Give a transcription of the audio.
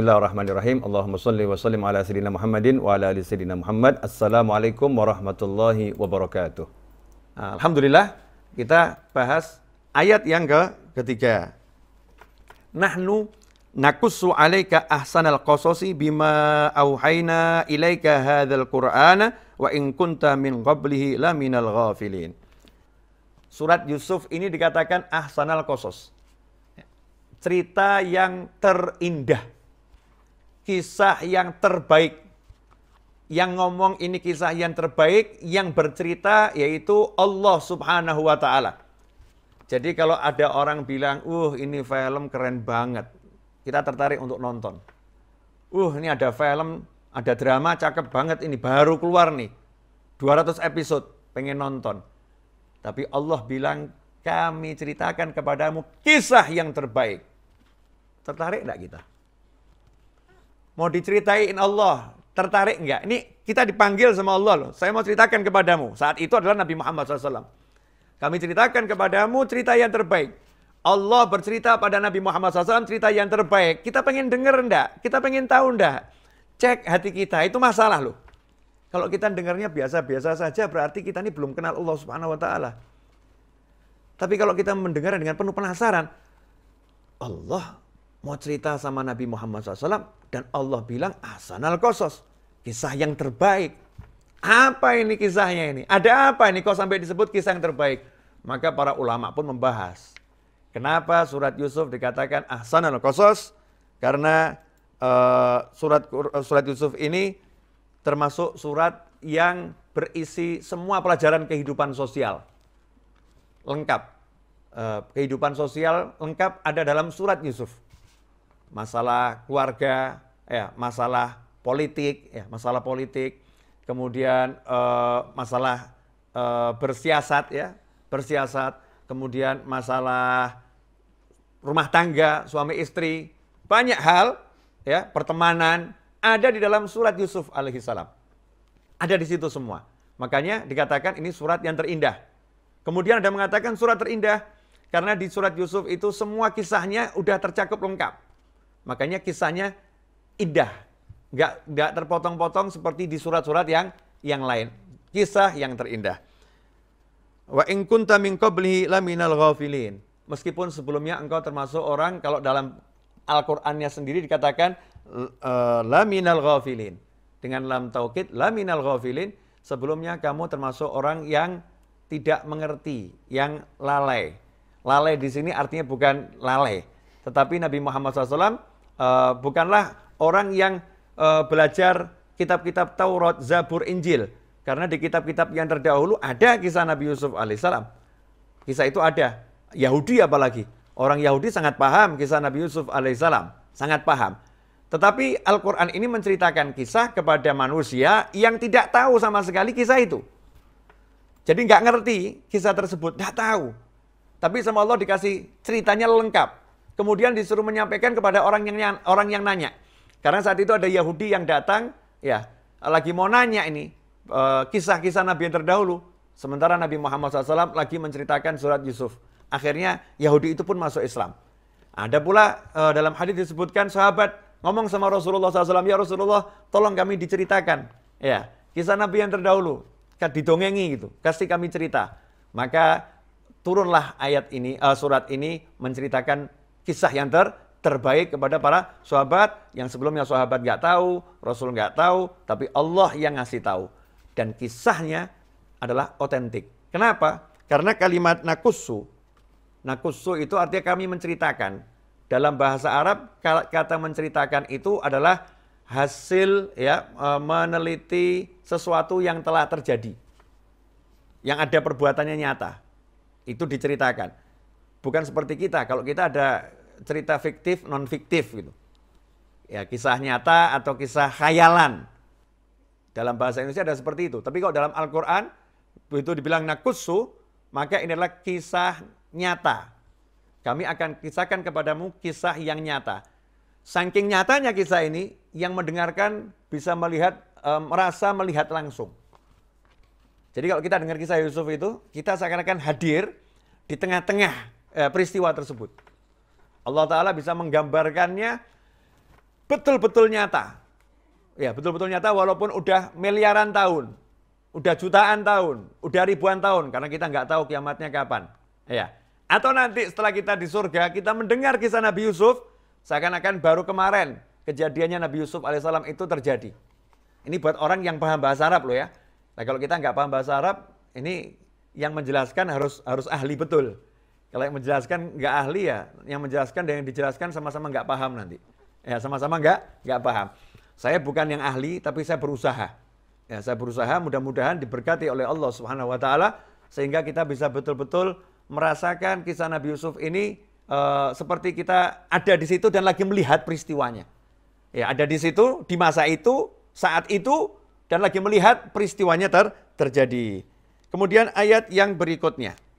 Bismillahirrahmanirrahim. Allahumma salli wa sallim ala sayyidina Muhammadin wa ala ali sayyidina Muhammad. Assalamualaikum warahmatullahi wabarakatuh. Nah, alhamdulillah, kita bahas ayat yang ke ketiga. Nahnu nakussu alaika ahsanal qasasi bima auhayna ilaika hadzal qur'ana wa in kunta min qablihi laminal ghafilin. Surat Yusuf ini dikatakan ahsanal qasas. Cerita yang terindah kisah yang terbaik. Yang ngomong ini kisah yang terbaik, yang bercerita yaitu Allah subhanahu wa ta'ala. Jadi kalau ada orang bilang, uh ini film keren banget, kita tertarik untuk nonton. Uh ini ada film, ada drama cakep banget ini, baru keluar nih. 200 episode, pengen nonton. Tapi Allah bilang, kami ceritakan kepadamu kisah yang terbaik. Tertarik enggak kita? Mau diceritain Allah, tertarik enggak? Ini kita dipanggil sama Allah loh. Saya mau ceritakan kepadamu. Saat itu adalah Nabi Muhammad SAW. Kami ceritakan kepadamu cerita yang terbaik. Allah bercerita pada Nabi Muhammad SAW cerita yang terbaik. Kita pengen denger ndak? Kita pengen tahu ndak? Cek hati kita, itu masalah loh. Kalau kita dengarnya biasa-biasa saja berarti kita ini belum kenal Allah Subhanahu wa taala. Tapi kalau kita mendengar dengan penuh penasaran, Allah mau cerita sama Nabi Muhammad SAW dan Allah bilang asanal kosos kisah yang terbaik apa ini kisahnya ini ada apa ini kok sampai disebut kisah yang terbaik maka para ulama pun membahas kenapa surat Yusuf dikatakan asanal kosos karena uh, surat eh, surat Yusuf ini termasuk surat yang berisi semua pelajaran kehidupan sosial lengkap uh, kehidupan sosial lengkap ada dalam surat Yusuf masalah keluarga, ya, masalah politik, ya, masalah politik, kemudian eh, masalah eh, bersiasat, ya, bersiasat, kemudian masalah rumah tangga, suami istri, banyak hal, ya, pertemanan ada di dalam surat Yusuf alaihissalam. Ada di situ semua. Makanya dikatakan ini surat yang terindah. Kemudian ada mengatakan surat terindah karena di surat Yusuf itu semua kisahnya udah tercakup lengkap. Makanya kisahnya indah, nggak nggak terpotong-potong seperti di surat-surat yang yang lain. Kisah yang terindah. Wa in kunta min qablihi laminal ghafilin. Meskipun sebelumnya engkau termasuk orang kalau dalam Al-Qur'annya sendiri dikatakan e, la minal ghafilin. Dengan lam taukid minal ghafilin, sebelumnya kamu termasuk orang yang tidak mengerti, yang lalai. Lalai di sini artinya bukan lalai, tetapi Nabi Muhammad SAW Eh, bukanlah orang yang uh, belajar kitab-kitab Taurat, Zabur, Injil. Karena di kitab-kitab yang terdahulu ada kisah Nabi Yusuf alaihissalam. Kisah itu ada. Yahudi apalagi. Orang Yahudi sangat paham kisah Nabi Yusuf alaihissalam. Sangat paham. Tetapi Al-Quran ini menceritakan kisah kepada manusia yang tidak tahu sama sekali kisah itu. Jadi nggak ngerti kisah tersebut, nggak tahu. Tapi sama Allah dikasih ceritanya lengkap kemudian disuruh menyampaikan kepada orang yang orang yang nanya. Karena saat itu ada Yahudi yang datang, ya lagi mau nanya ini eh, kisah-kisah Nabi yang terdahulu. Sementara Nabi Muhammad SAW lagi menceritakan surat Yusuf. Akhirnya Yahudi itu pun masuk Islam. Ada pula eh, dalam hadis disebutkan sahabat ngomong sama Rasulullah SAW, ya Rasulullah tolong kami diceritakan. Ya, kisah Nabi yang terdahulu. kan Didongengi gitu, kasih kami cerita. Maka turunlah ayat ini, uh, surat ini menceritakan kisah yang ter terbaik kepada para sahabat yang sebelumnya sahabat nggak tahu, Rasul nggak tahu, tapi Allah yang ngasih tahu. Dan kisahnya adalah otentik. Kenapa? Karena kalimat nakusu, nakusu itu artinya kami menceritakan. Dalam bahasa Arab kata menceritakan itu adalah hasil ya e, meneliti sesuatu yang telah terjadi. Yang ada perbuatannya nyata. Itu diceritakan. Bukan seperti kita, kalau kita ada cerita fiktif, non fiktif gitu. Ya, kisah nyata atau kisah khayalan. Dalam bahasa Indonesia ada seperti itu. Tapi kalau dalam Al-Qur'an begitu dibilang nakusu, maka ini adalah kisah nyata. Kami akan kisahkan kepadamu kisah yang nyata. Saking nyatanya kisah ini, yang mendengarkan bisa melihat, merasa melihat langsung. Jadi kalau kita dengar kisah Yusuf itu, kita seakan-akan hadir di tengah-tengah eh, peristiwa tersebut. Allah Ta'ala bisa menggambarkannya betul-betul nyata. Ya, betul-betul nyata walaupun udah miliaran tahun, udah jutaan tahun, udah ribuan tahun, karena kita nggak tahu kiamatnya kapan. Ya. Atau nanti setelah kita di surga, kita mendengar kisah Nabi Yusuf, seakan-akan baru kemarin kejadiannya Nabi Yusuf alaihissalam itu terjadi. Ini buat orang yang paham bahasa Arab loh ya. Nah kalau kita nggak paham bahasa Arab, ini yang menjelaskan harus harus ahli betul. Kalau yang menjelaskan nggak ahli ya, yang menjelaskan dan yang dijelaskan sama-sama nggak paham nanti. Ya sama-sama nggak nggak paham. Saya bukan yang ahli, tapi saya berusaha. Ya saya berusaha, mudah-mudahan diberkati oleh Allah Subhanahu Wa Taala sehingga kita bisa betul-betul merasakan kisah Nabi Yusuf ini e, seperti kita ada di situ dan lagi melihat peristiwanya. Ya ada di situ di masa itu saat itu dan lagi melihat peristiwanya ter terjadi. Kemudian ayat yang berikutnya.